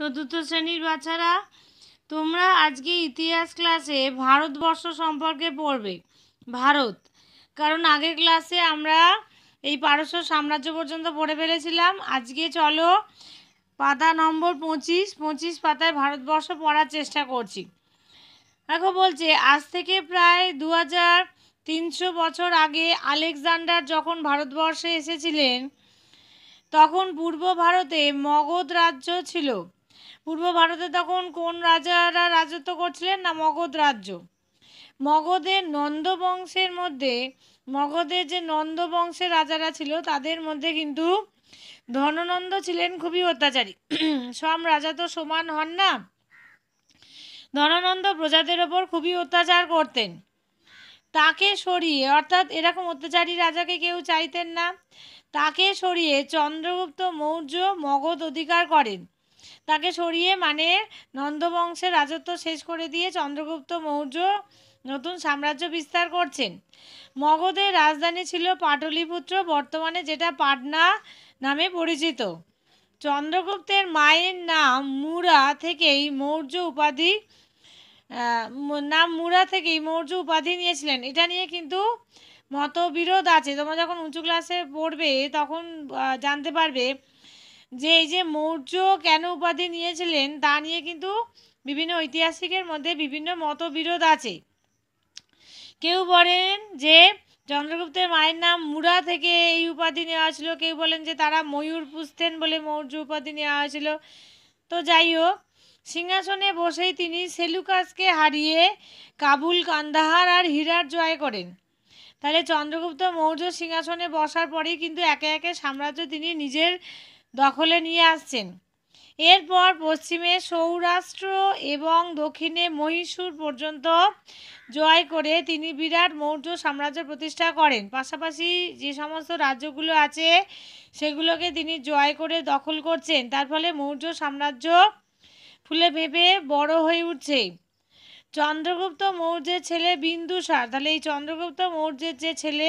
চতুর্থ শ্রেণীর বাচ্চারা তোমরা আজকে ইতিহাস ক্লাসে ভারতবর্ষ সম্পর্কে পড়বে ভারত কারণ আগের ক্লাসে আমরা এই পারস্য সাম্রাজ্য পর্যন্ত পড়ে ফেলেছিলাম আজকে চলো পাতা নম্বর পঁচিশ পঁচিশ পাতায় ভারতবর্ষ পড়ার চেষ্টা করছি দেখো বলছে আজ থেকে প্রায় দু তিনশো বছর আগে আলেকজান্ডার যখন ভারতবর্ষে এসেছিলেন তখন পূর্ব ভারতে মগধ রাজ্য ছিল পূর্ব ভারতে তখন কোন রাজারা রাজত্ব করছিলেন না মগধ রাজ্য মগধের নন্দ বংশের মধ্যে মগধের যে নন্দ বংশের রাজারা ছিল তাদের মধ্যে কিন্তু ধননন্দ ছিলেন খুবই অত্যাচারী সব রাজা তো সমান হন না ধননন্দ প্রজাদের ওপর খুবই অত্যাচার করতেন তাকে সরিয়ে অর্থাৎ এরকম অত্যাচারী রাজাকে কেউ চাইতেন না তাকে সরিয়ে চন্দ্রগুপ্ত মৌর্য মগধ অধিকার করেন তাকে সরিয়ে মানে নন্দবংশের রাজত্ব শেষ করে দিয়ে চন্দ্রগুপ্ত মৌর্য নতুন সাম্রাজ্য বিস্তার করছেন মগধের রাজধানী ছিল পাটলিপুত্র বর্তমানে যেটা পাটনা নামে পরিচিত চন্দ্রগুপ্তের মায়ের নাম মুরা থেকেই মৌর্য উপাধি নাম মুরা থেকেই মৌর্য উপাধি নিয়েছিলেন এটা নিয়ে কিন্তু মতবিরোধ আছে তোমরা যখন উঁচু ক্লাসে পড়বে তখন জানতে পারবে যে এই যে মৌর্য কেন উপাধি নিয়েছিলেন তা নিয়ে কিন্তু বিভিন্ন ঐতিহাসিকের মধ্যে বিভিন্ন মতবিরোধ আছে কেউ বলেন যে চন্দ্রগুপ্তের মায়ের নাম মুরা থেকে এই উপাধি নেওয়া হয়েছিল কেউ বলেন যে তারা ময়ূর পুষতেন বলে মৌর্য উপাধি নেওয়া হয়েছিল তো যাই হোক সিংহাসনে বসেই তিনি সেলুকাসকে হারিয়ে কাবুল কান্দাহার আর হীরার জয় করেন তাহলে চন্দ্রগুপ্ত মৌর্য সিংহাসনে বসার পরেই কিন্তু একে একে সাম্রাজ্য তিনি নিজের দখলে নিয়ে আসছেন এরপর পশ্চিমে সৌরাষ্ট্র এবং দক্ষিণে মহীশূর পর্যন্ত জয় করে তিনি বিরাট মৌর্য সাম্রাজ্য প্রতিষ্ঠা করেন পাশাপাশি যে সমস্ত রাজ্যগুলো আছে সেগুলোকে তিনি জয় করে দখল করছেন তার ফলে মৌর্য সাম্রাজ্য ফুলে ভেবে বড় হয়ে উঠছে চন্দ্রগুপ্ত মৌর্যের ছেলে বিন্দুসার তাহলে এই চন্দ্রগুপ্ত মৌর্যের যে ছেলে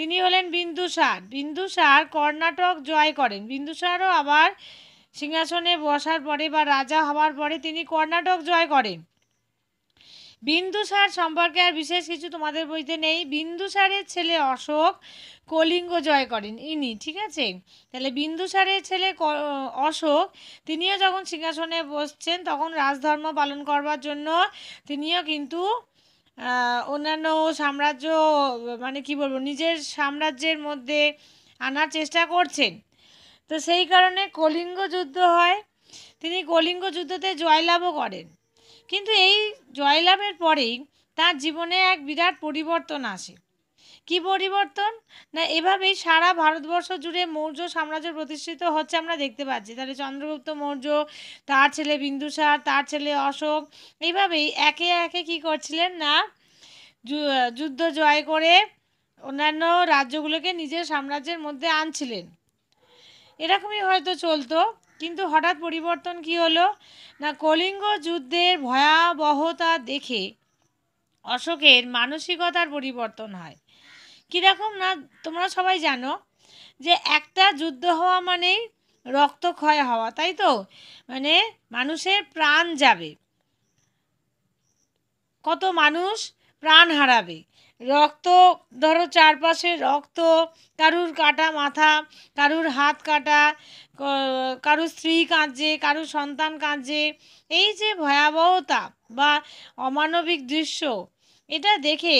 তিনি হলেন বিন্দুসার বিন্দুসার কর্ণাটক জয় করেন বিন্দুসারও আবার সিংহাসনে বসার পরে বা রাজা হওয়ার পরে তিনি কর্ণাটক জয় করেন বিন্দুসার সম্পর্কে আর বিশেষ কিছু তোমাদের বইতে নেই বিন্দুসারের ছেলে অশোক কলিঙ্গ জয় করেন ইনি ঠিক আছে তাহলে বিন্দুসারের ছেলে অশোক তিনিও যখন সিংহাসনে বসছেন তখন রাজধর্ম পালন করবার জন্য তিনিও কিন্তু অন্যান্য সাম্রাজ্য মানে কি বলবো নিজের সাম্রাজ্যের মধ্যে আনার চেষ্টা করছেন তো সেই কারণে কলিঙ্গ যুদ্ধ হয় তিনি কলিঙ্গ যুদ্ধতে জয়লাভও করেন কিন্তু এই জয়লাভের পরেই তার জীবনে এক বিরাট পরিবর্তন আসে কি পরিবর্তন না এভাবেই সারা ভারতবর্ষ জুড়ে মৌর্য সাম্রাজ্য প্রতিষ্ঠিত হচ্ছে আমরা দেখতে পাচ্ছি তাহলে চন্দ্রগুপ্ত মৌর্য তার ছেলে বিন্দুসার তার ছেলে অশোক এইভাবেই একে একে কি করছিলেন না যুদ্ধ জয় করে অন্যান্য রাজ্যগুলোকে নিজের সাম্রাজ্যের মধ্যে আনছিলেন এরকমই হয়তো চলতো কিন্তু হঠাৎ পরিবর্তন কি হলো না কলিঙ্গ যুদ্ধের ভয়াবহতা দেখে অশোকের মানসিকতার পরিবর্তন হয় কীরকম না তোমরা সবাই জানো যে একটা যুদ্ধ হওয়া মানেই রক্তক্ষয় হওয়া তাই তো মানে মানুষের প্রাণ যাবে কত মানুষ প্রাণ হারাবে রক্ত ধরো চারপাশে রক্ত কারুর কাটা মাথা কারুর হাত কাটা কারুর স্ত্রী কাঁদছে কারুর সন্তান কাঁদছে এই যে ভয়াবহতা বা অমানবিক দৃশ্য এটা দেখে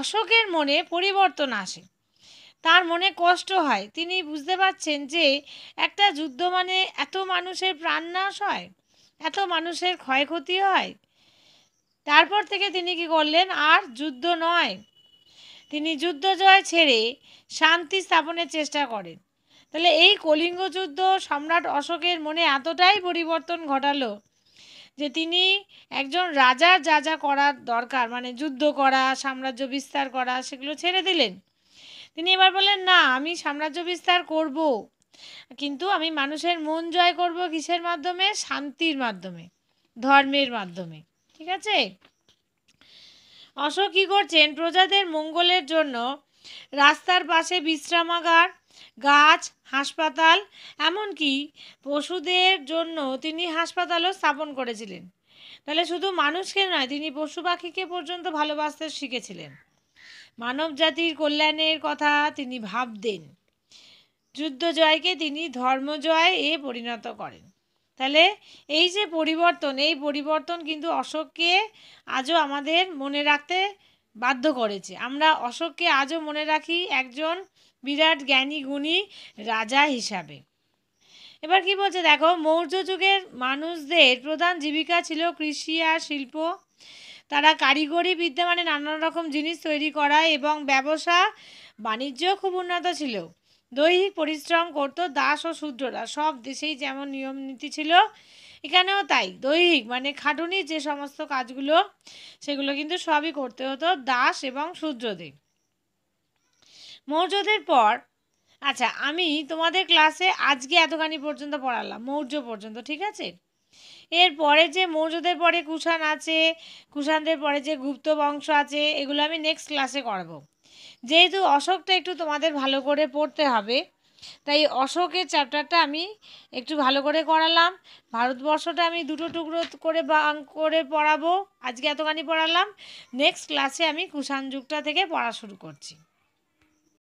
অশোকের মনে পরিবর্তন আসে তার মনে কষ্ট হয় তিনি বুঝতে পারছেন যে একটা যুদ্ধ মানে এত মানুষের প্রাণনাশ হয় এত মানুষের ক্ষয়ক্ষতি হয় তারপর থেকে তিনি কি করলেন আর যুদ্ধ নয় তিনি যুদ্ধ জয় ছেড়ে শান্তি স্থাপনের চেষ্টা করেন তাহলে এই কলিঙ্গ যুদ্ধ সম্রাট অশোকের মনে এতটাই পরিবর্তন ঘটালো যে তিনি একজন রাজার যা যা করার দরকার মানে যুদ্ধ করা সাম্রাজ্য বিস্তার করা সেগুলো ছেড়ে দিলেন তিনি এবার বললেন না আমি সাম্রাজ্য বিস্তার করব কিন্তু আমি মানুষের মন জয় করব কিসের মাধ্যমে শান্তির মাধ্যমে ধর্মের মাধ্যমে ঠিক আছে অশোক কী করছেন প্রজাদের মঙ্গলের জন্য রাস্তার পাশে বিশ্রামাগার গাছ হাসপাতাল এমনকি পশুদের জন্য তিনি হাসপাতালও স্থাপন করেছিলেন তাহলে শুধু মানুষকে নয় তিনি পশু পাখিকে পর্যন্ত ভালোবাসতে শিখেছিলেন মানব জাতির কল্যাণের কথা তিনি ভাবতেন যুদ্ধ জয়কে তিনি ধর্মজয় এ পরিণত করেন তাহলে এই যে পরিবর্তন এই পরিবর্তন কিন্তু অশোককে আজও আমাদের মনে রাখতে বাধ্য করেছে আমরা অশোককে আজও মনে রাখি একজন বিরাট জ্ঞানী গুণী রাজা হিসাবে এবার কি বলছে দেখো মৌর্য যুগের মানুষদের প্রধান জীবিকা ছিল কৃষি আর শিল্প তারা কারিগরি বিদ্যা মানে নানান রকম জিনিস তৈরি করা এবং ব্যবসা বাণিজ্য খুব উন্নত ছিল দৈহিক পরিশ্রম করত দাস ও শূদ্ররা সব দেশেই যেমন নিয়ম নীতি ছিল এখানেও তাই দৈহিক মানে খাটুনি যে সমস্ত কাজগুলো সেগুলো কিন্তু সবই করতে হতো দাস এবং সূর্যদেব মৌর্যদের পর আচ্ছা আমি তোমাদের ক্লাসে আজকে এতখানি পর্যন্ত পড়ালাম মৌর্য পর্যন্ত ঠিক আছে এর পরে যে মৌর্যদের পরে কুষাণ আছে কুষাণদের পরে যে গুপ্ত বংশ আছে এগুলো আমি নেক্সট ক্লাসে করাবো যেহেতু অশোকটা একটু তোমাদের ভালো করে পড়তে হবে তাই অশোকের চ্যাপ্টারটা আমি একটু ভালো করে করালাম ভারতবর্ষটা আমি দুটো টুকরো করে করে পড়াবো আজকে এতখানি পড়ালাম নেক্সট ক্লাসে আমি কুষাণ যুগটা থেকে পড়া শুরু করছি